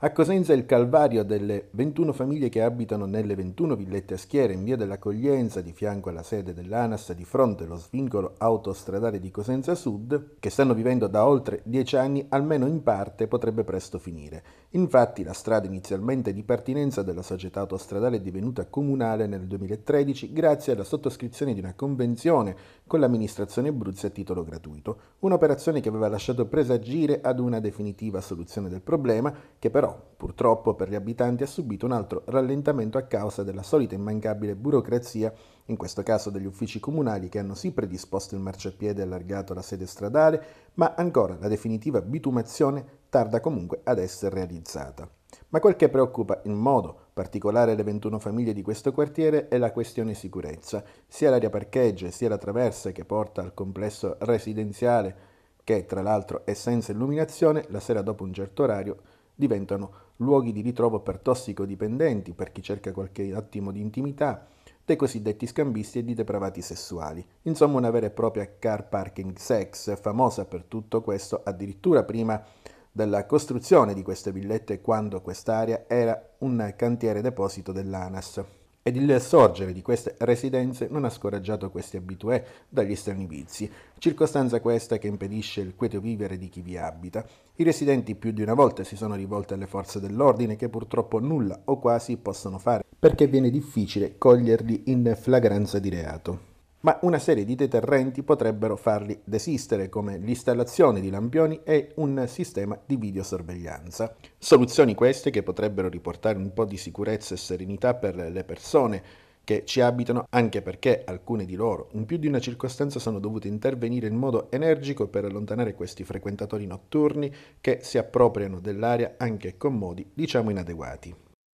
A Cosenza il calvario delle 21 famiglie che abitano nelle 21 villette a schiera in via dell'accoglienza di fianco alla sede dell'ANAS di fronte allo svincolo autostradale di Cosenza Sud, che stanno vivendo da oltre 10 anni, almeno in parte potrebbe presto finire. Infatti la strada inizialmente di pertinenza della società autostradale è divenuta comunale nel 2013 grazie alla sottoscrizione di una convenzione con l'amministrazione Bruzzi a titolo gratuito, un'operazione che aveva lasciato presagire ad una definitiva soluzione del problema che però però purtroppo per gli abitanti ha subito un altro rallentamento a causa della solita immancabile burocrazia, in questo caso degli uffici comunali che hanno sì predisposto il marciapiede allargato alla sede stradale, ma ancora la definitiva bitumazione tarda comunque ad essere realizzata. Ma quel che preoccupa in modo particolare le 21 famiglie di questo quartiere è la questione sicurezza, sia l'area parcheggio sia la traversa che porta al complesso residenziale che tra l'altro è senza illuminazione, la sera dopo un certo orario diventano luoghi di ritrovo per tossicodipendenti, per chi cerca qualche attimo di intimità, dei cosiddetti scambisti e di depravati sessuali. Insomma una vera e propria car parking sex, famosa per tutto questo addirittura prima della costruzione di queste villette quando quest'area era un cantiere deposito dell'ANAS ed il sorgere di queste residenze non ha scoraggiato questi abitué dagli strani vizi, circostanza questa che impedisce il quieto vivere di chi vi abita. I residenti più di una volta si sono rivolti alle forze dell'ordine che purtroppo nulla o quasi possono fare perché viene difficile coglierli in flagranza di reato ma una serie di deterrenti potrebbero farli desistere, come l'installazione di lampioni e un sistema di videosorveglianza. Soluzioni queste che potrebbero riportare un po' di sicurezza e serenità per le persone che ci abitano, anche perché alcune di loro, in più di una circostanza, sono dovute intervenire in modo energico per allontanare questi frequentatori notturni che si appropriano dell'area anche con modi, diciamo, inadeguati.